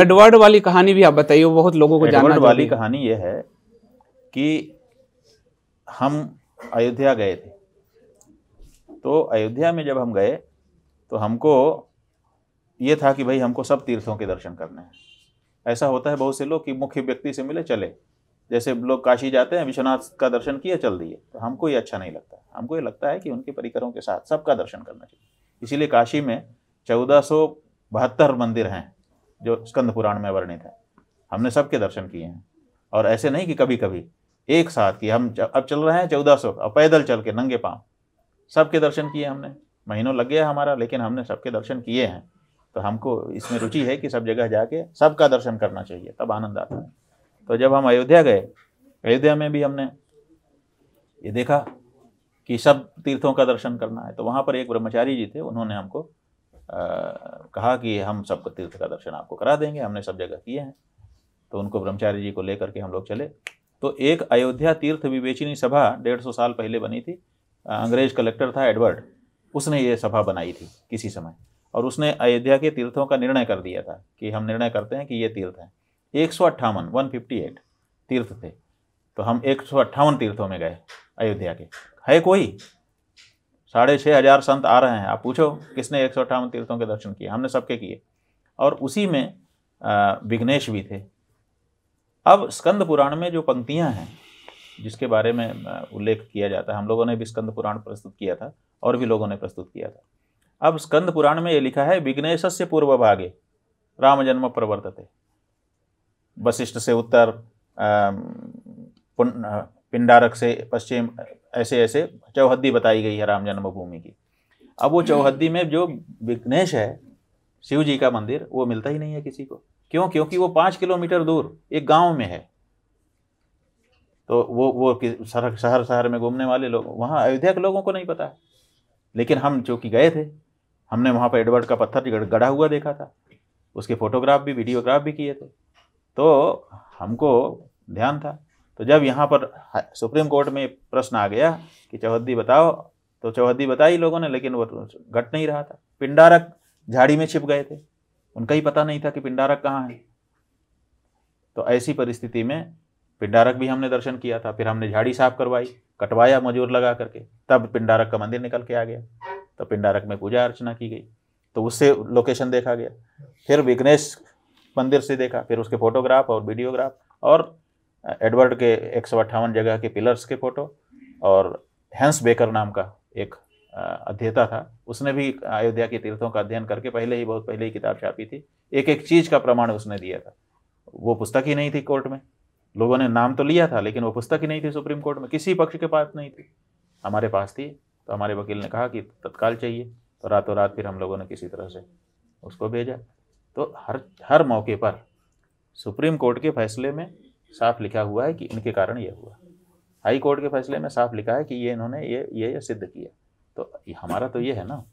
Edward वाली कहानी भी आप बताइए बहुत लोगों को जानना वाली कहानी यह है कि हम अयोध्या गए थे तो अयोध्या में जब हम गए तो हमको ये था कि भाई हमको सब तीर्थों के दर्शन करने हैं ऐसा होता है बहुत से लोग कि मुख्य व्यक्ति से मिले चले जैसे लोग काशी जाते हैं विश्वनाथ का दर्शन किया चल दिए तो हमको ये अच्छा नहीं लगता हमको ये लगता है कि उनके परिकरों के साथ सबका दर्शन करना चाहिए इसीलिए काशी में चौदह मंदिर हैं जो स्कंद पुराण में वर्णित है हमने सबके दर्शन किए हैं और ऐसे नहीं कि कभी कभी एक साथ कि हम अब चल रहे हैं चौदह सौ और पैदल चल के नंगे पाँव सबके दर्शन किए हमने महीनों लग गया हमारा लेकिन हमने सबके दर्शन किए हैं तो हमको इसमें रुचि है कि सब जगह जाके सबका दर्शन करना चाहिए तब आनंद आता है तो जब हम अयोध्या गए अयोध्या में भी हमने ये देखा कि सब तीर्थों का दर्शन करना है तो वहाँ पर एक ब्रह्मचारी जी थे उन्होंने हमको कहा कि हम सबको तीर्थ का दर्शन आपको करा देंगे हमने सब जगह किए हैं तो उनको ब्रह्मचारी जी को लेकर के हम लोग चले तो एक अयोध्या तीर्थ विवेचनी सभा डेढ़ सौ साल पहले बनी थी अंग्रेज कलेक्टर था एडवर्ड उसने ये सभा बनाई थी किसी समय और उसने अयोध्या के तीर्थों का निर्णय कर दिया था कि हम निर्णय करते हैं कि ये तीर्थ हैं एक सौ अट्ठावन वन फिफ्टी एट तीर्थ थे तो हम एक सौ अट्ठावन तीर्थों में गए अयोध्या के है कोई साढ़े छः हजार संत आ रहे हैं आप पूछो किसने एक सौ अट्ठावन तीर्थों के दर्शन किए हमने सबके किए और उसी में विघ्नेश भी थे अब स्कंद पुराण में जो पंक्तियाँ हैं जिसके बारे में उल्लेख किया जाता है हम लोगों ने भी स्कंद पुराण प्रस्तुत किया था और भी लोगों ने प्रस्तुत किया था अब स्कंद पुराण में ये लिखा है विघ्नेश से पूर्व भागे राम जन्म प्रवर्तते वशिष्ठ से उत्तर पिंडारक से पश्चिम ऐसे ऐसे चौहद्दी बताई गई है राम जन्मभूमि की अब वो चौहद्दी में जो विघ्नेश है शिव जी का मंदिर वो मिलता ही नहीं है किसी को क्यों क्योंकि वो पाँच किलोमीटर दूर एक गांव में है तो वो वो शहर शहर शहर में घूमने वाले लोग वहाँ अयोध्या के लोगों को नहीं पता है लेकिन हम चूँकि गए थे हमने वहाँ पर एडवर्ड का पत्थर गढ़ा हुआ देखा था उसके फोटोग्राफ भी वीडियोग्राफ भी किए थे तो हमको ध्यान था तो जब यहाँ पर सुप्रीम कोर्ट में प्रश्न आ गया कि चौहद्दी बताओ तो चौहद्दी बताई लोगों ने लेकिन वो घट नहीं रहा था पिंडारक झाड़ी में छिप गए थे उनका ही पता नहीं था कि पिंडारक कहाँ है तो ऐसी परिस्थिति में पिंडारक भी हमने दर्शन किया था फिर हमने झाड़ी साफ करवाई कटवाया मजूर लगा करके तब पिंडारक का मंदिर निकल के आ गया तो पिंडारक में पूजा अर्चना की गई तो उससे लोकेशन देखा गया फिर विघ्नेश मंदिर से देखा फिर उसके फोटोग्राफ और वीडियोग्राफ और एडवर्ड के एक सौ अट्ठावन जगह के पिलर्स के फोटो और हैंस बेकर नाम का एक अध्येता था उसने भी अयोध्या के तीर्थों का अध्ययन करके पहले ही बहुत पहले ही किताब छापी थी एक एक चीज़ का प्रमाण उसने दिया था वो पुस्तक ही नहीं थी कोर्ट में लोगों ने नाम तो लिया था लेकिन वो पुस्तक ही नहीं थी सुप्रीम कोर्ट में किसी पक्ष के पास नहीं थी हमारे पास थी तो हमारे वकील ने कहा कि तत्काल चाहिए तो रातों रात फिर हम लोगों ने किसी तरह से उसको भेजा तो हर हर मौके पर सुप्रीम कोर्ट के फैसले में साफ लिखा हुआ है कि इनके कारण ये हुआ हाई कोर्ट के फैसले में साफ लिखा है कि ये इन्होंने ये ये, ये सिद्ध किया तो हमारा तो ये है ना